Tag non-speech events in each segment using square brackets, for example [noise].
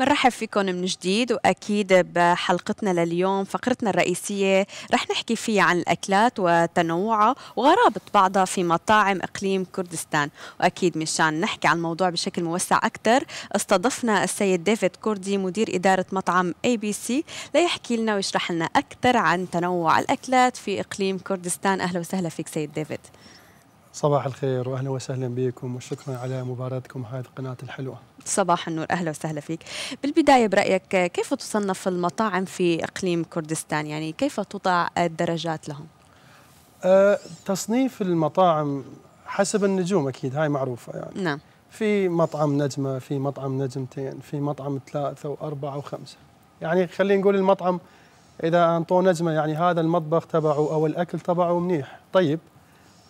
بنرحب فيكم من جديد واكيد بحلقتنا لليوم فقرتنا الرئيسيه رح نحكي فيها عن الاكلات وتنوعها وغرابه بعضها في مطاعم اقليم كردستان واكيد مشان نحكي عن الموضوع بشكل موسع اكثر استضفنا السيد ديفيد كوردي مدير اداره مطعم اي بي سي ليحكي لنا ويشرح لنا اكثر عن تنوع الاكلات في اقليم كردستان اهلا وسهلا فيك سيد ديفيد صباح الخير واهلا وسهلا بكم وشكرا على مباراتكم هذه القناه الحلوه صباح النور اهلا وسهلا فيك بالبدايه برايك كيف تصنف المطاعم في اقليم كردستان يعني كيف توضع الدرجات لهم أه تصنيف المطاعم حسب النجوم اكيد هاي معروفه يعني نعم في مطعم نجمه في مطعم نجمتين في مطعم ثلاثه واربعه وخمسه يعني خلينا نقول المطعم اذا انطوه نجمه يعني هذا المطبخ تبعه او الاكل تبعه منيح طيب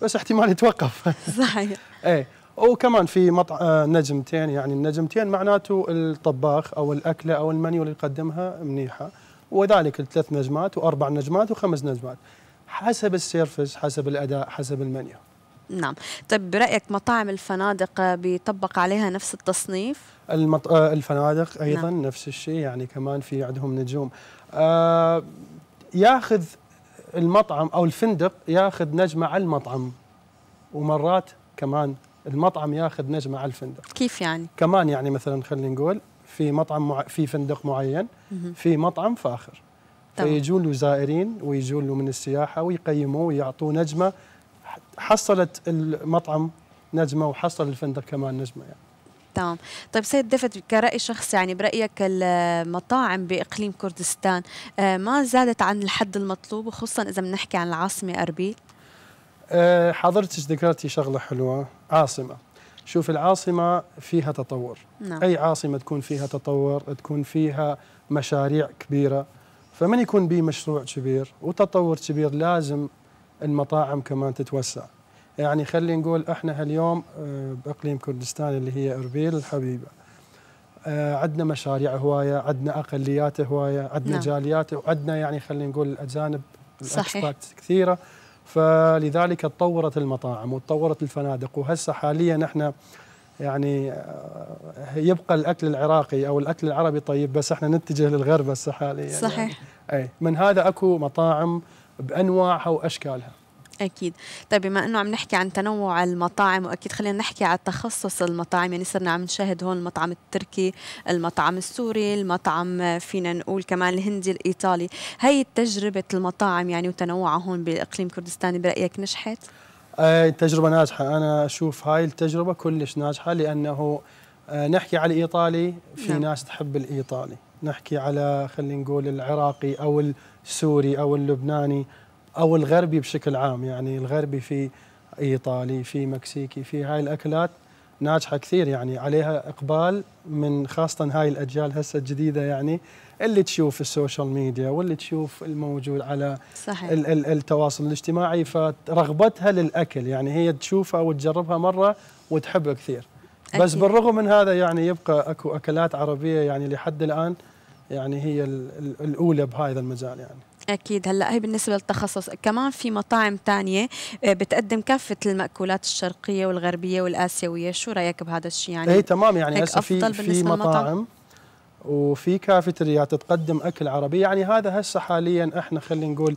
بس احتمال يتوقف [laughs] صحيح ايه وكمان في مطعم آه، نجمتين يعني النجمتين معناته الطباخ او الاكله او المنيو اللي يقدمها منيحه وذلك الثلاث نجمات واربع نجمات وخمس نجمات حسب السيرفس حسب الاداء حسب المنيو نعم طيب برايك مطاعم الفنادق بيطبق عليها نفس التصنيف المط... آه، الفنادق نعم. ايضا نعم. نفس الشيء يعني كمان في عندهم نجوم آه ياخذ المطعم او الفندق ياخذ نجمه على المطعم ومرات كمان المطعم ياخذ نجمه على الفندق كيف يعني كمان يعني مثلا خلينا نقول في مطعم مع في فندق معين في مطعم فاخر فيجون له زائرين ويجون له من السياحه ويقيموه ويعطوه نجمه حصلت المطعم نجمه وحصل الفندق كمان نجمه يعني تمام طيب سيد دفت كرأي شخصي يعني برأيك المطاعم بإقليم كردستان آه، ما زادت عن الحد المطلوب وخصوصا إذا بنحكي عن العاصمة أربيل آه، حضرتك ذكرتي شغلة حلوة عاصمه شوف العاصمه فيها تطور نعم. اي عاصمه تكون فيها تطور تكون فيها مشاريع كبيره فمن يكون به مشروع كبير وتطور كبير لازم المطاعم كمان تتوسع يعني خلينا نقول احنا هاليوم آه، باقليم كردستان اللي هي اربيل الحبيبه آه، عندنا مشاريع هوايه عندنا اقليات هوايه عندنا نعم. جاليات وعندنا يعني خلينا نقول الاجانب صحيح كثيره فلذلك تطورت المطاعم وتطورت الفنادق وهسه حاليا احنا يعني آه، يبقى الاكل العراقي او الاكل العربي طيب بس احنا نتجه للغرب هسه حاليا صحيح يعني اي من هذا اكو مطاعم بانواعها واشكالها اكيد طيب بما انه عم نحكي عن تنوع المطاعم واكيد خلينا نحكي على تخصص المطاعم يعني صرنا عم نشاهد هون المطعم التركي المطعم السوري المطعم فينا نقول كمان الهندي الايطالي هي تجربه المطاعم يعني وتنوعها هون باقليم كردستان برايك نجحت آه، تجربة ناجحة أنا أشوف هاي التجربة كلش ناجحة لأنه آه، نحكي على الإيطالي في نعم. ناس تحب الإيطالي نحكي على خلينا نقول العراقي أو السوري أو اللبناني او الغربي بشكل عام يعني الغربي في ايطالي في مكسيكي في هاي الاكلات ناجحه كثير يعني عليها اقبال من خاصه هاي الاجيال هسه الجديده يعني اللي تشوف السوشيال ميديا واللي تشوف الموجود على صحيح. ال ال التواصل الاجتماعي فرغبتها للاكل يعني هي تشوفها وتجربها مره وتحبها كثير أكيد. بس بالرغم من هذا يعني يبقى اكو اكلات عربيه يعني لحد الان يعني هي الاولى بهذا المجال يعني اكيد هلا هي بالنسبه للتخصص كمان في مطاعم تانية آه، بتقدم كافه الماكولات الشرقيه والغربيه والاسيويه شو رايك بهذا الشيء يعني اي تمام يعني هسه في في مطاعم وفي كافيتريات تقدم اكل عربي يعني هذا هسه حاليا احنا خلينا نقول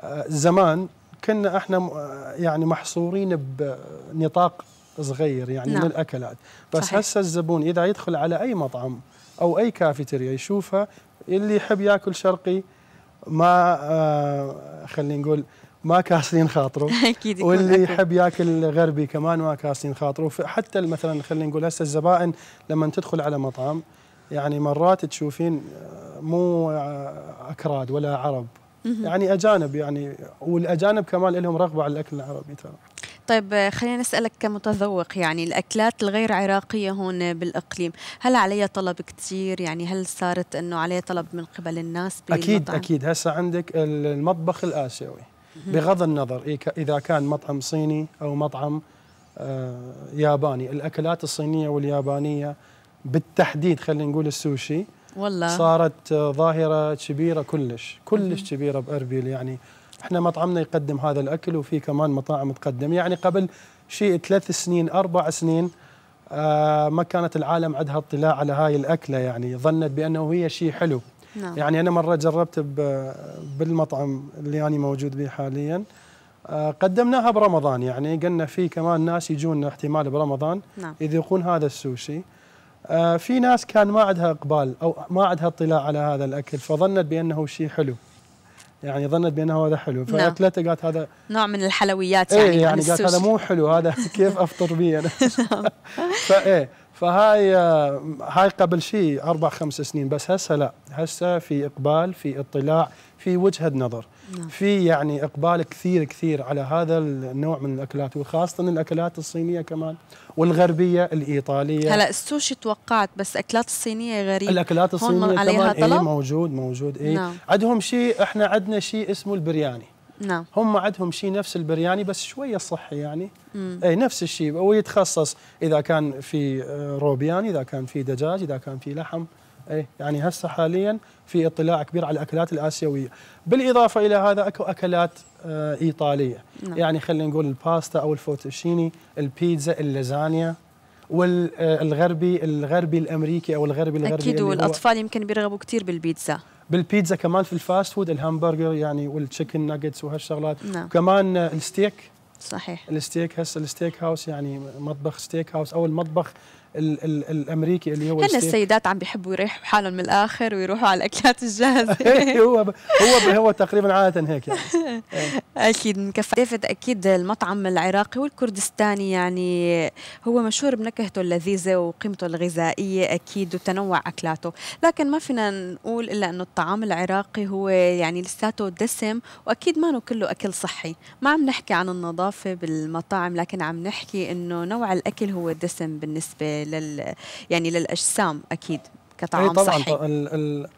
آه، زمان كنا احنا آه، يعني محصورين بنطاق صغير يعني نعم. من الاكلات بس هسه الزبون اذا يدخل على اي مطعم او اي كافيتريا يشوفها اللي يحب ياكل شرقي ما آه، خلينا نقول ما كاسرين خاطره [laughs] اكيد واللي يحب ياكل غربي كمان ما كاسرين خاطره حتى مثلا خلينا نقول هسه الزبائن لما تدخل على مطعم يعني مرات تشوفين آه، مو آه، اكراد ولا عرب يعني اجانب يعني والاجانب كمان لهم رغبه على الاكل العربي ترى طيب خلينا نسألك كمتذوق يعني الأكلات الغير عراقية هون بالإقليم هل عليها طلب كثير يعني هل صارت أنه عليها طلب من قبل الناس أكيد أكيد هسه عندك المطبخ الآسيوي بغض النظر إذا كان مطعم صيني أو مطعم آه، ياباني الأكلات الصينية واليابانية بالتحديد خلينا نقول السوشي والله صارت ظاهرة كبيرة كلش كلش كبيرة بأربيل يعني احنا مطعمنا يقدم هذا الاكل وفي كمان مطاعم تقدم يعني قبل شيء ثلاث سنين اربع سنين آه ما كانت العالم عندها اطلاع على هاي الاكله يعني ظنت بانه هي شيء حلو نعم. يعني انا مره جربت بالمطعم اللي انا موجود به حاليا آه قدمناها برمضان يعني قلنا في كمان ناس يجون احتمال برمضان نعم. يذوقون هذا السوشي آه في ناس كان ما عندها اقبال او ما عندها اطلاع على هذا الاكل فظنت بانه شيء حلو يعني ظنت بانه هذا حلو نعم. فالاتلتا قالت هذا نوع من الحلويات إيه، يعني ايه يعني قالت هذا مو حلو هذا [laughs] كيف افطر بيه انا [laughs] فايه فهاي آه، هاي قبل شيء اربع خمس سنين بس هسه لا هسه في اقبال في اطلاع في وجهه نظر نعم. في يعني اقبال كثير كثير على هذا النوع من الاكلات وخاصه الاكلات الصينيه كمان والغربيه الايطاليه هلا السوشي توقعت بس الاكلات الصينيه غريبه الاكلات الصينيه كمان عليها طلب؟ إيه موجود موجود اي نعم. عندهم شيء احنا عندنا شيء اسمه البرياني نعم هم عندهم شيء نفس البرياني بس شويه صحي يعني مم. اي نفس الشيء ويتخصص اذا كان في آه، روبيان اذا كان في دجاج اذا كان في لحم اي يعني هسه حاليا في اطلاع كبير على الاكلات الاسيويه بالاضافه الى هذا اكو اكلات آه، ايطاليه نعم. يعني خلينا نقول الباستا او الفوتوشيني البيتزا اللازانيا والغربي آه، الغربي الامريكي او الغربي الغربي اكيد والاطفال يمكن بيرغبوا كثير بالبيتزا بالبيتزا كمان في الفاست فود الهامبرجر يعني والتشيكن ناجتس وهالشغلات نعم. وكمان الستيك صحيح الستيك هسه الستيك هاوس يعني مطبخ ستيك هاوس او المطبخ ال ال الامريكي اللي هو هن السيدات عم بيحبوا يريحوا حالهم من الاخر ويروحوا على الاكلات الجاهزه [laughs] إيه، هو ب... هو ب... هو تقريبا عاده هيك يعني. [laughs] اكيد مكفى ديفيد اكيد المطعم العراقي والكردستاني يعني هو مشهور بنكهته اللذيذه وقيمته الغذائيه اكيد وتنوع اكلاته لكن ما فينا نقول الا انه الطعام العراقي هو يعني لساته دسم واكيد ما كله اكل صحي ما عم نحكي عن النظافه بالمطاعم لكن عم نحكي انه نوع الاكل هو دسم بالنسبه لل يعني للاجسام اكيد كطعام طبعا صحي طبعا ال ال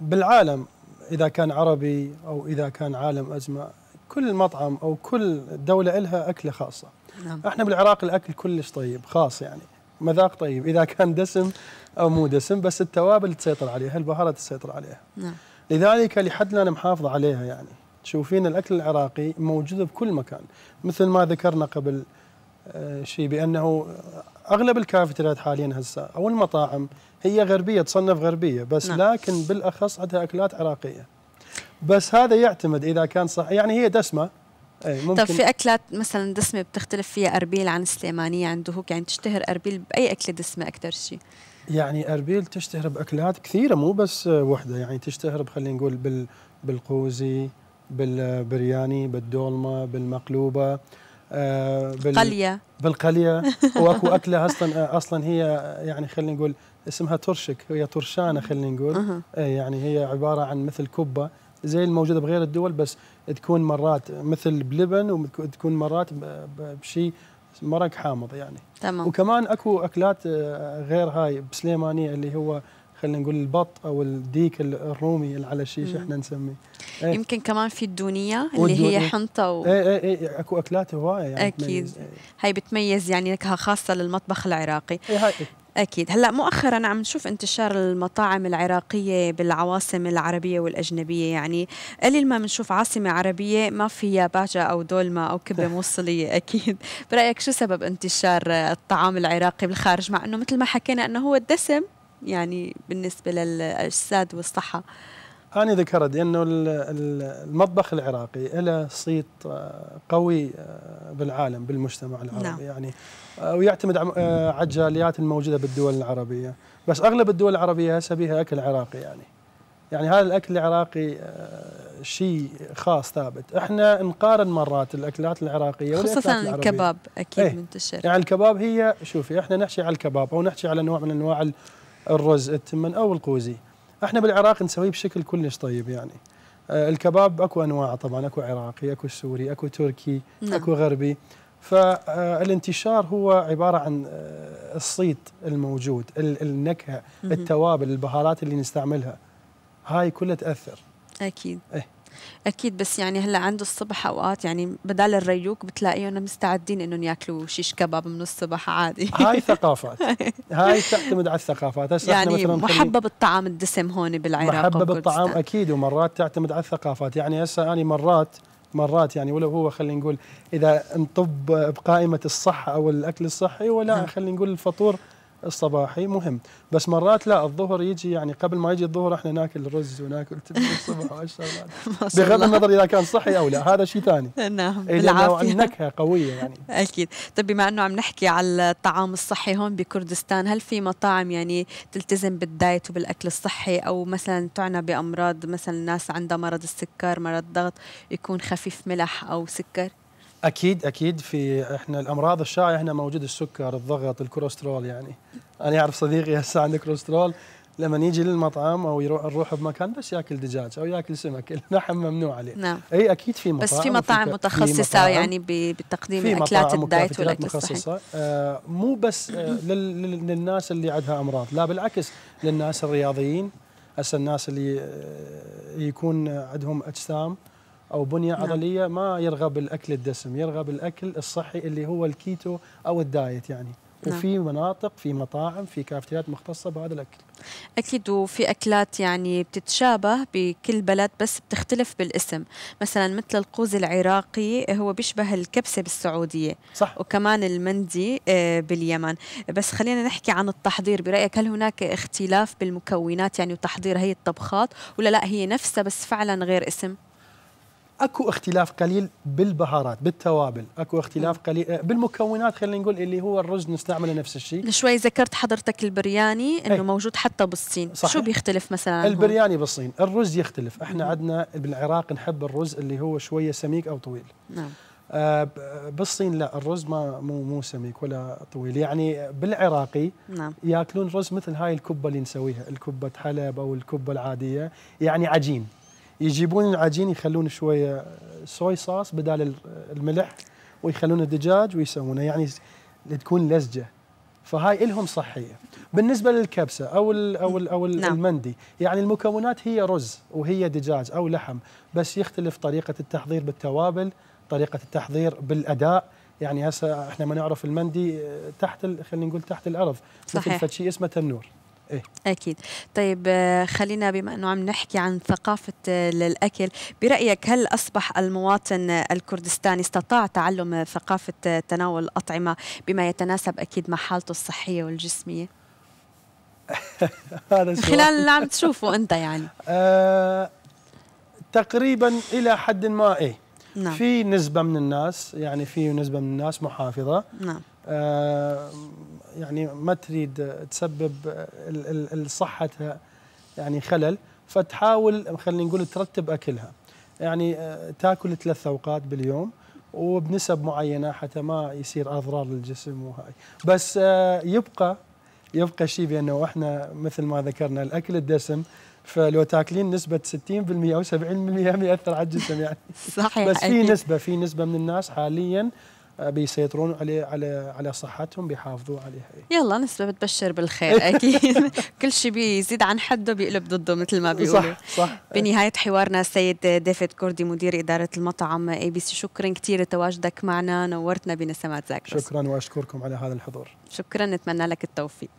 بالعالم اذا كان عربي او اذا كان عالم اجمع كل مطعم او كل دوله لها اكله خاصه نعم. احنا بالعراق الاكل كلش طيب خاص يعني مذاق طيب اذا كان دسم او مو دسم بس التوابل تسيطر عليها البهارات تسيطر عليها نعم. لذلك لحد الان محافظه عليها يعني تشوفين الاكل العراقي موجود بكل مكان مثل ما ذكرنا قبل آه، شيء بانه اغلب الكافتريات حاليا هسه او المطاعم هي غربيه تصنف غربيه بس نعم. لكن بالاخص عندها اكلات عراقيه بس هذا يعتمد اذا كان صح يعني هي دسمه أي ممكن طب في اكلات مثلا دسمه بتختلف فيها اربيل عن السليمانيه عنده هوك يعني تشتهر اربيل باي اكله دسمه اكثر شيء يعني اربيل تشتهر باكلات كثيره مو بس وحده يعني تشتهر خلينا نقول بال بالقوزي بالبرياني بالدولمه بالمقلوبه آه، بال قليه بالقليه [laughs] واكو اكله اصلا آه، اصلا هي آه، يعني خلينا نقول اسمها ترشك هي ترشانه خلينا نقول يعني هي عباره عن مثل كبه زي الموجوده بغير الدول بس تكون مرات مثل بلبن وتكون مرات بشيء مرق حامض يعني تمام وكمان اكو اكلات غير هاي بسليمانيه اللي هو خلينا نقول البط او الديك الرومي اللي على الشيش احنا نسميه ايه. يمكن كمان في الدونيه اللي هي حنطه و... اي اي اي اكو اكلات هوايه يعني اكيد ايه. هاي بتميز يعني نكهه خاصه للمطبخ العراقي ايه هاي اكيد هلا مؤخرا عم نشوف انتشار المطاعم العراقيه بالعواصم العربيه والاجنبيه يعني قليل ما بنشوف عاصمه عربيه ما فيها باجا او دولمه او كبه [laughs] موصليه اكيد برايك شو سبب انتشار الطعام العراقي بالخارج مع انه مثل ما حكينا انه هو الدسم يعني بالنسبه للاجساد والصحه أنا ذكرت أنه المطبخ العراقي له صيت آه، قوي آه، بالعالم بالمجتمع العربي نعم. يعني آه، ويعتمد على الجاليات الموجودة بالدول العربية بس أغلب الدول العربية هسه أكل عراقي يعني يعني هذا الأكل العراقي شيء خاص ثابت احنا نقارن مرات الأكلات العراقية خصوصا الكباب أكيد ايه منتشر يعني الكباب هي شوفي احنا نحشي على الكباب أو نحشي على نوع من أنواع الرز التمن او القوزي احنا بالعراق نسويه بشكل كلش طيب يعني آه، الكباب اكو انواع طبعا اكو عراقي اكو سوري اكو تركي نعم. اكو غربي فالانتشار آه، هو عباره عن آه، الصيت الموجود النكهه التوابل البهارات اللي نستعملها هاي كلها تاثر اكيد إيه؟ اكيد بس يعني هلا عنده الصبح اوقات يعني بدال الريوق بتلاقيهم مستعدين انهم ياكلوا شيش كباب من الصبح عادي هاي ثقافات [laughs] هاي تعتمد على الثقافات هسه يعني مثلا محبه بالطعام الدسم هون بالعراق محبه بالطعام اكيد ومرات تعتمد على الثقافات يعني هسه انا مرات مرات يعني ولو هو خلينا نقول اذا نطب بقائمه الصحه او الاكل الصحي ولا نعم. خلينا نقول الفطور الصباحي مهم بس مرات لا الظهر يجي يعني قبل ما يجي الظهر احنا ناكل رز وناكل تبن الصبح وهالشغلات بغض النظر اذا كان صحي او لا هذا شيء ثاني [laughs] نعم بالعافيه النكهه قويه يعني [laughs] اكيد طيب بما انه عم نحكي على الطعام الصحي هون بكردستان هل في مطاعم يعني تلتزم بالدايت وبالاكل الصحي او مثلا تعنى بامراض مثلا الناس عندها مرض السكر مرض الضغط يكون خفيف ملح او سكر اكيد اكيد في احنا الامراض الشائعه هنا موجود السكر الضغط الكوليسترول يعني انا اعرف صديقي هسه عنده كوليسترول لما يجي للمطعم او يروح نروح بمكان بس ياكل دجاج او ياكل سمك اللحم ممنوع عليه نعم اي اكيد في مطاعم بس في مطاعم متخصصه يعني بتقديم اكلات الدايت والاكل متخصصه آه مو بس آه للناس اللي عندها امراض لا بالعكس للناس الرياضيين هسه الناس اللي آه، يكون عندهم اجسام او بنيه نعم. عضليه ما يرغب الاكل الدسم يرغب الاكل الصحي اللي هو الكيتو او الدايت يعني نعم. وفي مناطق في مطاعم في كافتيات مختصه بهذا الاكل اكيد وفي اكلات يعني بتتشابه بكل بلد بس بتختلف بالاسم مثلا مثل القوز العراقي هو بيشبه الكبسه بالسعوديه صح وكمان المندي آه، باليمن بس خلينا نحكي عن التحضير برايك هل هناك اختلاف بالمكونات يعني وتحضير هي الطبخات ولا لا هي نفسها بس فعلا غير اسم اكو اختلاف قليل بالبهارات بالتوابل اكو اختلاف قليل آه، بالمكونات خلينا نقول اللي هو الرز نستعمله نفس الشيء شوي ذكرت حضرتك البرياني انه إيه. موجود حتى بالصين صحيح. شو بيختلف مثلا البرياني بالصين الرز يختلف احنا عندنا بالعراق نحب الرز اللي هو شويه سميك او طويل نعم آه بالصين لا الرز ما مو مو سميك ولا طويل يعني بالعراقي نعم. ياكلون رز مثل هاي الكبه اللي نسويها الكبه حلب او الكبه العاديه يعني عجين يجيبون العجين يخلون شويه صوي صاص بدال الملح ويخلون الدجاج ويسوونه يعني تكون لزجه فهاي الهم صحيه بالنسبه للكبسه او الـ او الـ او الـ نعم. المندي يعني المكونات هي رز وهي دجاج او لحم بس يختلف طريقه التحضير بالتوابل طريقه التحضير بالاداء يعني هسه احنا ما نعرف المندي آه، تحت خلينا نقول تحت الارض صحيح. مثل شيء اسمه تنور إيه؟ اكيد طيب خلينا بما انه عم نحكي عن ثقافه الاكل آه، برايك هل اصبح المواطن الكردستاني استطاع تعلم ثقافه آه، تناول الاطعمه بما يتناسب اكيد مع حالته الصحيه والجسميه [laughs] هذا خلال اللي عم تشوفه انت يعني [laughs] آه، تقريبا الى حد ما ايه نعم. في نسبه من الناس يعني في نسبه من الناس محافظه نعم آه، يعني ما تريد تسبب صحتها يعني خلل فتحاول خلينا نقول ترتب اكلها يعني آه، تاكل ثلاث اوقات باليوم وبنسب معينه حتى ما يصير اضرار للجسم وهاي بس آه، يبقى يبقى شيء بانه احنا مثل ما ذكرنا الاكل الدسم فلو تاكلين نسبه 60% او 70% ياثر على الجسم يعني [laughs] صحيح بس في نسبه في نسبه من الناس حاليا بيسيطرون عليه على على صحتهم بيحافظوا عليها إيه. يلا نسبة بتبشر بالخير اكيد [laughs] كل شيء بيزيد عن حده بيقلب ضده مثل ما بيقولوا صح صح بنهاية حوارنا السيد ديفيد كوردي مدير إدارة المطعم اي بي سي شكرا كثير لتواجدك معنا نورتنا بنسمات زاكرس شكرا واشكركم على هذا الحضور شكرا نتمنى لك التوفيق